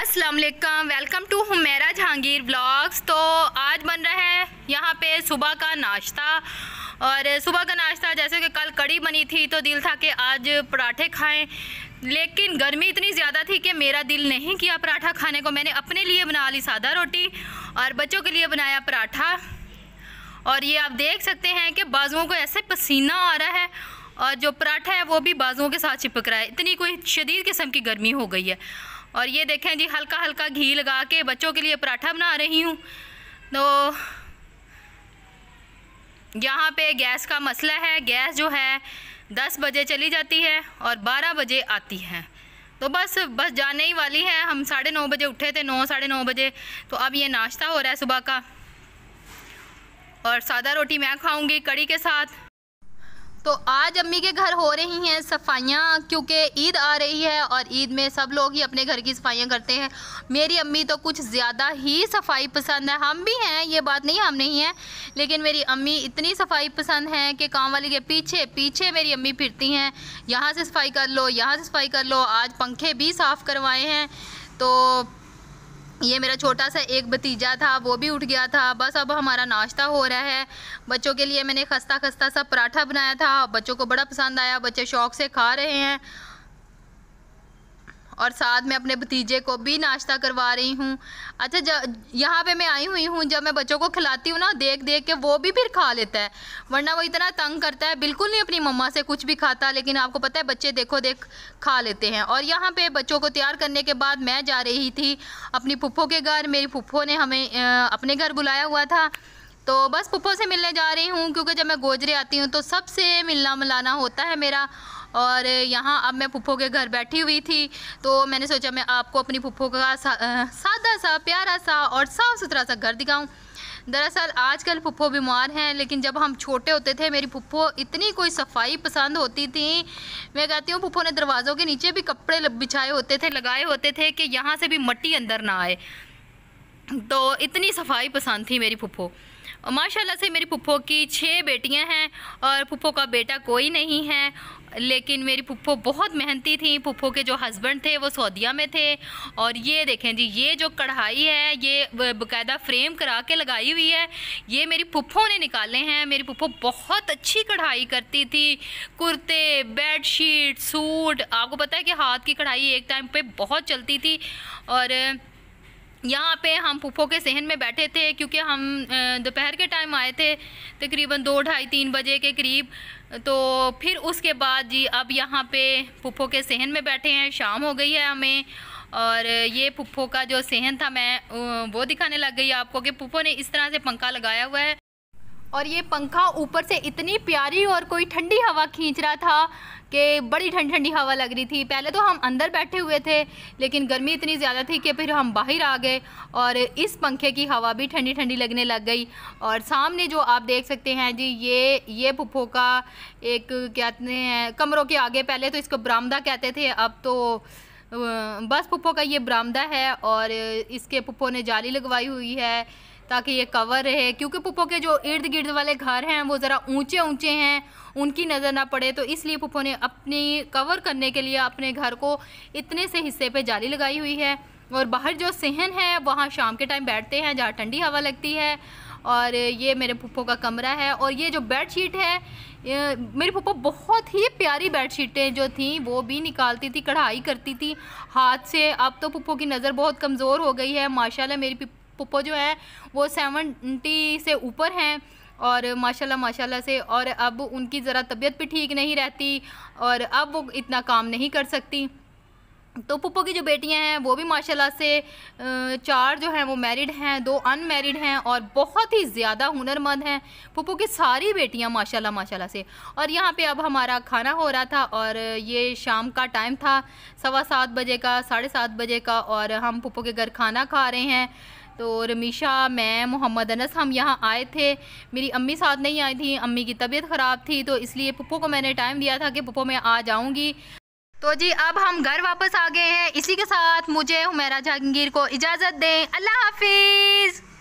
अस्सलाम वालेकुम welcome to Humaira Jahangir blogs तो आज बन रहा है यहाँ पे सुबह का नाश्ता और सुबह का नाश्ता जैसे कि कल कड़ी बनी थी तो दिल था कि आज पराठे खाएं लेकिन गर्मी इतनी ज़्यादा थी कि मेरा दिल नहीं किया पराठा खाने को मैंने अपने लिए बना ली सादा रोटी और बच्चों के लिए बनाया पराठा और ये आप देख सकते हैं कि बाजुओं को ऐसे पसीना आ रहा है और जो पराठा है वो भी बाजुओं के साथ चिपक रहा है इतनी कोई शदीद किस्म की गर्मी हो गई है और ये देखें जी हल्का हल्का घी लगा के बच्चों के लिए पराठा बना रही हूँ तो यहाँ पे गैस का मसला है गैस जो है दस बजे चली जाती है और बारह बजे आती है तो बस बस जाने ही वाली है हम साढ़े नौ बजे उठे थे नौ साढ़े नौ बजे तो अब ये नाश्ता हो रहा है सुबह का और सादा रोटी मैं खाऊंगी कड़ी के साथ तो आज अम्मी के घर हो रही हैं सफाइयाँ क्योंकि ईद आ रही है और ईद में सब लोग ही अपने घर की सफाइयाँ करते हैं मेरी अम्मी तो कुछ ज़्यादा ही सफाई पसंद है हम भी हैं ये बात नहीं हम नहीं हैं लेकिन मेरी अम्मी इतनी सफाई पसंद हैं कि काम वाली के पीछे पीछे मेरी अम्मी फिरती हैं यहाँ से सफाई कर लो यहाँ से सफाई कर लो आज पंखे भी साफ़ करवाए हैं तो ये मेरा छोटा सा एक भतीजा था वो भी उठ गया था बस अब हमारा नाश्ता हो रहा है बच्चों के लिए मैंने खस्ता खस्ता सा पराठा बनाया था बच्चों को बड़ा पसंद आया बच्चे शौक से खा रहे हैं और साथ में अपने भतीजे को भी नाश्ता करवा रही हूँ अच्छा जब यहाँ पे मैं आई हुई हूँ जब मैं बच्चों को खिलाती हूँ ना देख देख के वो भी फिर खा लेता है वरना वो इतना तंग करता है बिल्कुल नहीं अपनी मम्मा से कुछ भी खाता लेकिन आपको पता है बच्चे देखो देख खा लेते हैं और यहाँ पर बच्चों को तैयार करने के बाद मैं जा रही थी अपनी पुप्पो के घर मेरी पुप्पो ने हमें अपने घर बुलाया हुआ था तो बस पुप्पो से मिलने जा रही हूँ क्योंकि जब मैं गोजरे आती हूँ तो सबसे मिलना मिलाना होता है मेरा और यहाँ अब मैं पुप्पो के घर बैठी हुई थी तो मैंने सोचा मैं आपको अपनी पुप्पो का सा, सादा सा प्यारा सा और साफ़ सुथरा सा घर दिखाऊँ दरअसल आजकल पुप्पो बीमार हैं लेकिन जब हम छोटे होते थे मेरी पुप्पो इतनी कोई सफाई पसंद होती थी मैं कहती हूँ पुप्पो ने दरवाज़ों के नीचे भी कपड़े बिछाए होते थे लगाए होते थे कि यहाँ से भी मट्टी अंदर ना आए तो इतनी सफाई पसंद थी मेरी पुप्पो और माशाल्लाह से मेरी पुप्पो की छः बेटियां हैं और पुप्पो का बेटा कोई नहीं है लेकिन मेरी पुप्पो बहुत मेहनती थी पुप्पो के जो हस्बैंड थे वो सऊदिया में थे और ये देखें जी ये जो कढ़ाई है ये बकायदा फ्रेम करा के लगाई हुई है ये मेरी पुप्पो ने निकाले हैं मेरी पुप्पो बहुत अच्छी कढ़ाई करती थी कुर्ते बेड शीट सूट आपको पता है कि हाथ की कढ़ाई एक टाइम पे बहुत चलती थी और यहाँ पे हम फूफो के सहन में बैठे थे क्योंकि हम दोपहर के टाइम आए थे तकरीबन दो ढाई तीन बजे के करीब तो फिर उसके बाद जी अब यहाँ पे फूफो के सहन में बैठे हैं शाम हो गई है हमें और ये फूफो का जो सहन था मैं वो दिखाने लग गई आपको कि फूफो ने इस तरह से पंखा लगाया हुआ है और ये पंखा ऊपर से इतनी प्यारी और कोई ठंडी हवा खींच रहा था कि बड़ी ठंडी ठंडी हवा लग रही थी पहले तो हम अंदर बैठे हुए थे लेकिन गर्मी इतनी ज़्यादा थी कि फिर हम बाहर आ गए और इस पंखे की हवा भी ठंडी ठंडी लगने लग गई और सामने जो आप देख सकते हैं जी ये ये पुप्पो का एक कहते हैं कमरों के आगे पहले तो इसको बरामदा कहते थे अब तो बस पुप्पो का ये बरामदा है और इसके पुप्पो ने जाली लगवाई हुई है ताकि ये कवर रहे क्योंकि पुप्पो के जो इर्द गिर्द वाले घर हैं वो ज़रा ऊंचे ऊंचे हैं उनकी नज़र ना पड़े तो इसलिए पुप्पो ने अपनी कवर करने के लिए अपने घर को इतने से हिस्से पे जाली लगाई हुई है और बाहर जो सहन है वहाँ शाम के टाइम बैठते हैं जहाँ ठंडी हवा लगती है और ये मेरे पुप्पो का कमरा है और ये जो बेड शीट है मेरी पुप्पो बहुत ही प्यारी बेड शीटें जो थीं वो भी निकालती थी कढ़ाई करती थी हाथ से अब तो पुप्पो की नज़र बहुत कमज़ोर हो गई है माशाल्लाह मेरी पप्पो जो है वो सेवेंटी से ऊपर हैं और माशाल्लाह माशाल्लाह से और अब उनकी ज़रा तबीयत भी ठीक नहीं रहती और अब वो इतना काम नहीं कर सकती तो पुप्पो की जो बेटियां हैं वो भी माशाल्लाह से चार जो हैं वो मैरिड हैं दो अनमैरिड हैं और बहुत ही ज़्यादा हुनरमंद हैं पुप्पो की सारी बेटियां माशाल्लाह माशाल्लाह से और यहाँ पे अब हमारा खाना हो रहा था और ये शाम का टाइम था सवा सात बजे का साढ़े सात बजे का और हम पुप्पो के घर खाना खा रहे हैं तो रमीशा मैं मोहम्मद अनस हम यहाँ आए थे मेरी अम्मी साथ नहीं आई थी अम्मी की तबीयत ख़राब थी तो इसलिए पप्पो को मैंने टाइम दिया था कि पप्पो मैं आ जाऊँगी तो जी अब हम घर वापस आ गए हैं इसी के साथ मुझे हुमेरा जहांगीर को इजाज़त दें अल्लाह हाफिज़